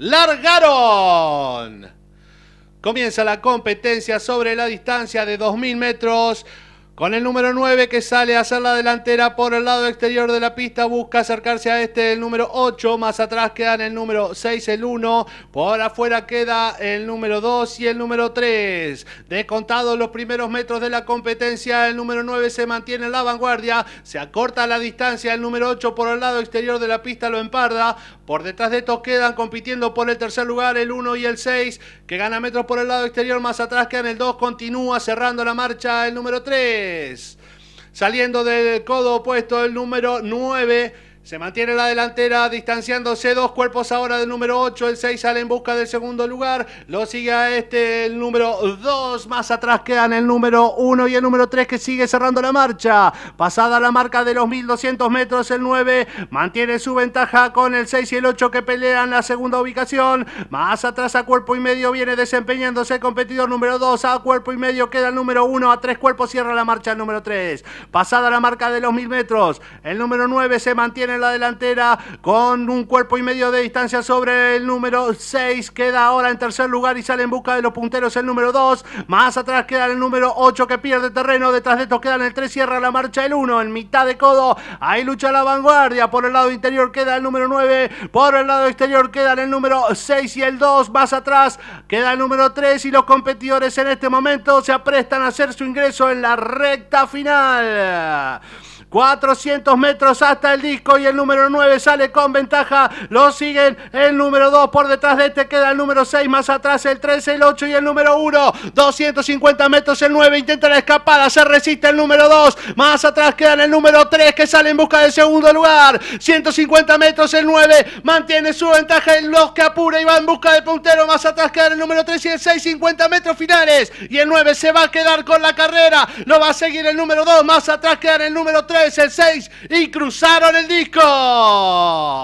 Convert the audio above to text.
largaron. Comienza la competencia sobre la distancia de 2.000 metros. Con el número 9 que sale a hacer la delantera por el lado exterior de la pista, busca acercarse a este el número 8, más atrás quedan el número 6, el 1, por afuera queda el número 2 y el número 3. Descontados los primeros metros de la competencia, el número 9 se mantiene en la vanguardia, se acorta la distancia, el número 8 por el lado exterior de la pista lo emparda, por detrás de estos quedan compitiendo por el tercer lugar el 1 y el 6, que gana metros por el lado exterior, más atrás quedan el 2, continúa cerrando la marcha el número 3. Saliendo del codo opuesto, el número 9. Se mantiene la delantera distanciándose dos cuerpos ahora del número 8. El 6 sale en busca del segundo lugar. Lo sigue a este el número 2. Más atrás quedan el número 1 y el número 3 que sigue cerrando la marcha. Pasada la marca de los 1200 metros el 9. Mantiene su ventaja con el 6 y el 8 que pelean la segunda ubicación. Más atrás a cuerpo y medio viene desempeñándose el competidor número 2. A cuerpo y medio queda el número 1. A tres cuerpos cierra la marcha el número 3. Pasada la marca de los 1000 metros. El número 9 se mantiene en la delantera con un cuerpo y medio de distancia sobre el número 6. Queda ahora en tercer lugar y sale en busca de los punteros el número 2. Más atrás queda el número 8 que pierde terreno. Detrás de estos quedan el 3, cierra la marcha el 1 en mitad de codo. Ahí lucha la vanguardia. Por el lado interior queda el número 9. Por el lado exterior quedan el número 6 y el 2. Más atrás queda el número 3 y los competidores en este momento se aprestan a hacer su ingreso en la recta final. 400 metros hasta el disco y el número 9 sale con ventaja. Lo siguen el número 2 por detrás de este queda el número 6, más atrás el 3, el 8 y el número 1. 250 metros el 9 intenta la escapada, se resiste el número 2. Más atrás queda el número 3 que sale en busca del segundo lugar. 150 metros el 9 mantiene su ventaja el 2 que apura y va en busca del puntero. Más atrás queda el número 3 y el 6, 50 metros finales. Y el 9 se va a quedar con la carrera. Lo va a seguir el número 2, más atrás queda el número 3 es el 6 y cruzaron el disco.